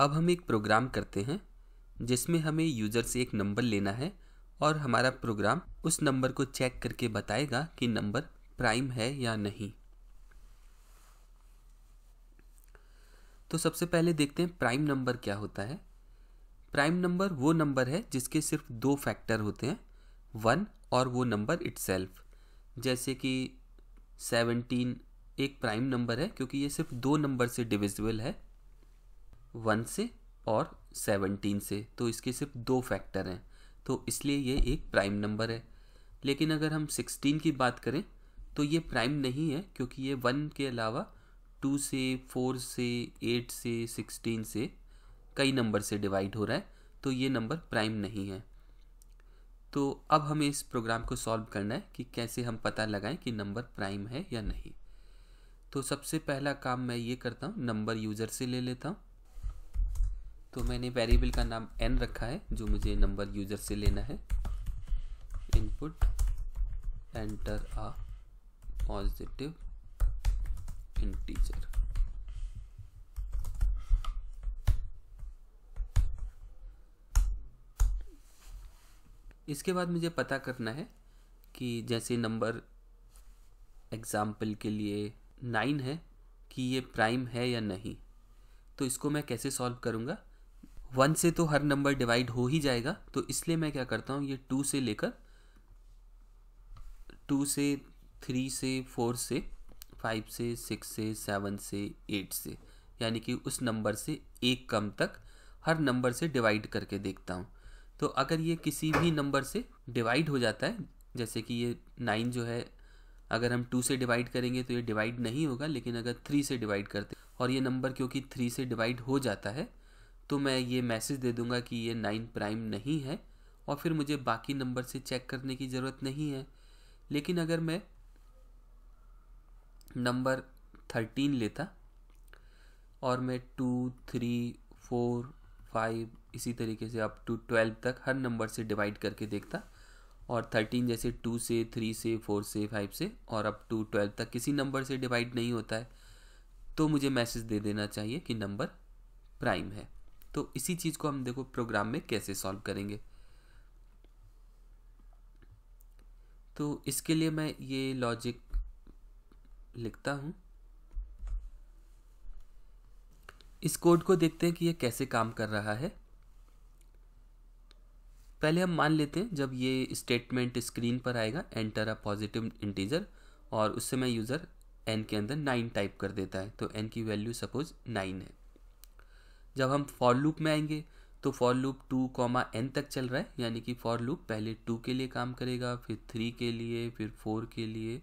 अब हम एक प्रोग्राम करते हैं जिसमें हमें यूज़र से एक नंबर लेना है और हमारा प्रोग्राम उस नंबर को चेक करके बताएगा कि नंबर प्राइम है या नहीं तो सबसे पहले देखते हैं प्राइम नंबर क्या होता है प्राइम नंबर वो नंबर है जिसके सिर्फ दो फैक्टर होते हैं वन और वो नंबर इट्सेल्फ जैसे कि सेवनटीन एक प्राइम नंबर है क्योंकि ये सिर्फ दो नंबर से डिविजिबल है वन से और सेवनटीन से तो इसके सिर्फ दो फैक्टर हैं तो इसलिए ये एक प्राइम नंबर है लेकिन अगर हम सिक्सटीन की बात करें तो ये प्राइम नहीं है क्योंकि ये वन के अलावा टू से फोर से एट से सिक्सटीन से कई नंबर से डिवाइड हो रहा है तो ये नंबर प्राइम नहीं है तो अब हमें इस प्रोग्राम को सॉल्व करना है कि कैसे हम पता लगाएं कि नंबर प्राइम है या नहीं तो सबसे पहला काम मैं ये करता हूँ नंबर यूज़र से ले लेता हूँ तो मैंने वेरिएबल का नाम एन रखा है जो मुझे नंबर यूजर से लेना है input enter a positive integer इसके बाद मुझे पता करना है कि जैसे नंबर एग्जाम्पल के लिए नाइन है कि ये प्राइम है या नहीं तो इसको मैं कैसे सॉल्व करूँगा वन से तो हर नंबर डिवाइड हो ही जाएगा तो इसलिए मैं क्या करता हूँ ये टू से लेकर टू से थ्री से फोर से फाइव से सिक्स से सेवन से एट से यानी कि उस नंबर से एक कम तक हर नंबर से डिवाइड करके देखता हूँ तो अगर ये किसी भी नंबर से डिवाइड हो जाता है जैसे कि ये नाइन जो है अगर हम टू से डिवाइड करेंगे तो ये डिवाइड नहीं होगा लेकिन अगर थ्री से डिवाइड करते और ये नंबर क्योंकि थ्री से डिवाइड हो जाता है तो मैं ये मैसेज दे दूंगा कि ये नाइन प्राइम नहीं है और फिर मुझे बाकी नंबर से चेक करने की ज़रूरत नहीं है लेकिन अगर मैं नंबर थर्टीन लेता और मैं टू थ्री फोर फाइव इसी तरीके से अप टू ट्वेल्व तक हर नंबर से डिवाइड करके देखता और थर्टीन जैसे टू से थ्री से फोर से फाइव से और अप टू ट्वेल्व तक किसी नंबर से डिवाइड नहीं होता है तो मुझे मैसेज दे देना चाहिए कि नंबर प्राइम है तो इसी चीज़ को हम देखो प्रोग्राम में कैसे सॉल्व करेंगे तो इसके लिए मैं ये लॉजिक लिखता हूं इस कोड को देखते हैं कि ये कैसे काम कर रहा है पहले हम मान लेते हैं जब ये स्टेटमेंट स्क्रीन पर आएगा एंटर अ पॉजिटिव इंटीजर और उस समय यूज़र एन के अंदर नाइन टाइप कर देता है तो एन की वैल्यू सपोज नाइन है जब हम फॉर लूप में आएंगे तो for loop two comma N तक चल रहा है यानी कि फॉर लूप पहले टू के लिए काम करेगा फिर थ्री के लिए फिर फोर के लिए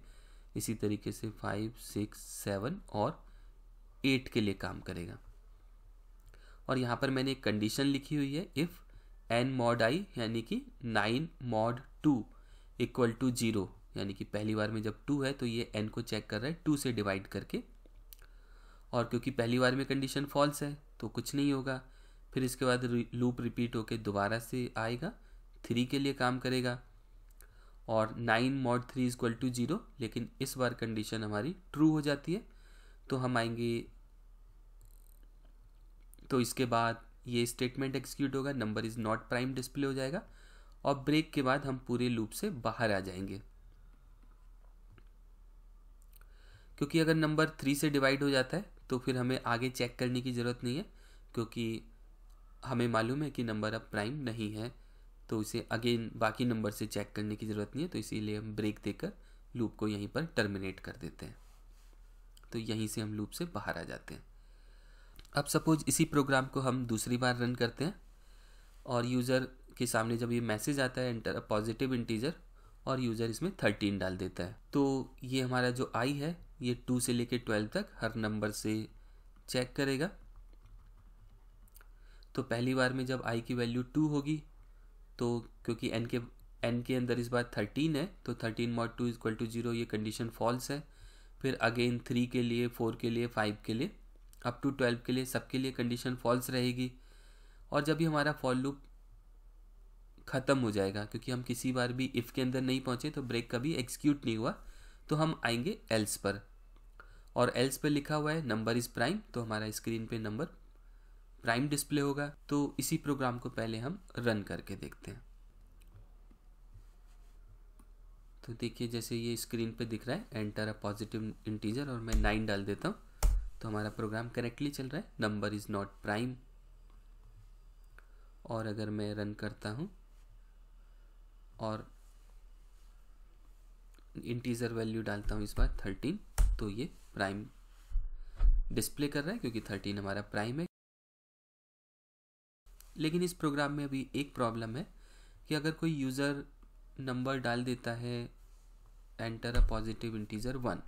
इसी तरीके से फाइव सिक्स सेवन और एट के लिए काम करेगा और यहाँ पर मैंने एक कंडीशन लिखी हुई है इफ़ एन मॉड आई यानी कि nine mod two equal to zero यानी कि पहली बार में जब टू है तो ये एन को चेक कर रहा है टू से डिवाइड करके और क्योंकि पहली बार में कंडीशन फॉल्स है तो कुछ नहीं होगा फिर इसके बाद लूप रिपीट होकर दोबारा से आएगा थ्री के लिए काम करेगा और nine mod three is equal to zero लेकिन इस बार कंडीशन हमारी ट्रू हो जाती है तो हम आएंगे तो इसके बाद ये स्टेटमेंट एक्सिक्यूट होगा number is not prime display हो जाएगा और ब्रेक के बाद हम पूरे लूप से बाहर आ जाएंगे क्योंकि अगर नंबर थ्री से डिवाइड हो जाता है तो फिर हमें आगे चेक करने की ज़रूरत नहीं है क्योंकि हमें मालूम है कि नंबर अब प्राइम नहीं है तो इसे अगेन बाकी नंबर से चेक करने की ज़रूरत नहीं है तो इसीलिए हम ब्रेक देकर लूप को यहीं पर टर्मिनेट कर देते हैं तो यहीं से हम लूप से बाहर आ जाते हैं अब सपोज इसी प्रोग्राम को हम दूसरी बार रन करते हैं और यूज़र के सामने जब ये मैसेज आता है एंटर अ पॉजिटिव इंटीजर और यूज़र इसमें थर्टीन डाल देता है तो ये हमारा जो आई है ये टू से लेके ट्वेल्व तक हर नंबर से चेक करेगा तो पहली बार में जब आई की वैल्यू टू होगी तो क्योंकि एन के एन के अंदर इस बार थर्टीन है तो thirteen mod two is equal to zero ये कंडीशन फॉल्स है फिर अगेन थ्री के लिए फोर के लिए फाइव के लिए अप टू ट्वेल्व के लिए सबके लिए कंडीशन फॉल्स रहेगी और जब भी हमारा फॉल लूप ख़त्म हो जाएगा क्योंकि हम किसी बार भी इफ़ के अंदर नहीं पहुँचे तो ब्रेक कभी एक्सक्यूट नहीं हुआ तो हम आएंगे एल्स पर और एल्स पर लिखा हुआ है नंबर इज़ प्राइम तो हमारा स्क्रीन पे नंबर प्राइम डिस्प्ले होगा तो इसी प्रोग्राम को पहले हम रन करके देखते हैं तो देखिए जैसे ये स्क्रीन पे दिख रहा है एंटर अ पॉजिटिव इंटीजर और मैं नाइन डाल देता हूँ तो हमारा प्रोग्राम करेक्टली चल रहा है नंबर इज़ नॉट प्राइम और अगर मैं रन करता हूँ और इंटीजर वैल्यू डालता हूँ इस बार थर्टीन तो ये प्राइम डिस्प्ले कर रहा है क्योंकि थर्टीन हमारा प्राइम है लेकिन इस प्रोग्राम में अभी एक प्रॉब्लम है कि अगर कोई यूज़र नंबर डाल देता है enter a positive integer one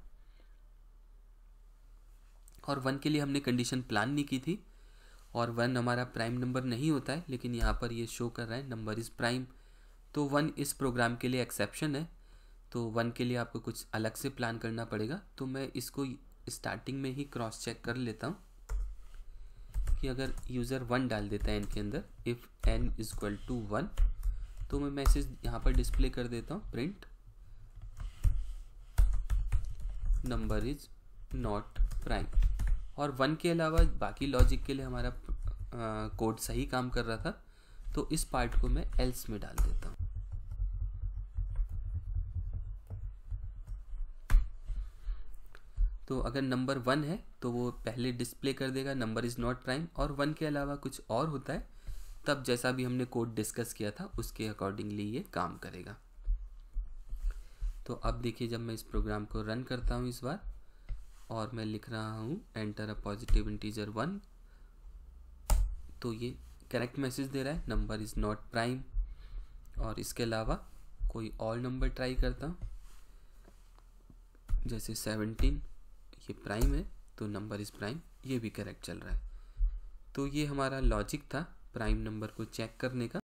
और वन के लिए हमने कंडीशन प्लान नहीं की थी और वन हमारा प्राइम नंबर नहीं होता है लेकिन यहाँ पर ये शो कर रहा है नंबर इज़ प्राइम तो वन इस प्रोग्राम के लिए एक्सेप्शन है तो वन के लिए आपको कुछ अलग से प्लान करना पड़ेगा तो मैं इसको स्टार्टिंग में ही क्रॉस चेक कर लेता हूँ कि अगर यूज़र वन डाल देता है एन के अंदर if N is equal to one तो मैं मैसेज यहाँ पर डिस्प्ले कर देता हूँ print number is not prime और वन के अलावा बाकी लॉजिक के लिए हमारा कोड सही काम कर रहा था तो इस पार्ट को मैं एल्स में डाल देता हूँ तो अगर नंबर वन है तो वो पहले डिस्प्ले कर देगा नंबर इज़ नॉट प्राइम और वन के अलावा कुछ और होता है तब जैसा भी हमने कोड डिस्कस किया था उसके अकॉर्डिंगली ये काम करेगा तो अब देखिए जब मैं इस प्रोग्राम को रन करता हूँ इस बार और मैं लिख रहा हूँ enter a positive integer one तो ये करेक्ट मैसेज दे रहा है नंबर इज़ नॉट प्राइम और इसके अलावा कोई और नंबर ट्राई करता हूँ जैसे सेवनटीन ये प्राइम है तो नंबर इज़ प्राइम ये भी करेक्ट चल रहा है तो ये हमारा लॉजिक था प्राइम नंबर को चेक करने का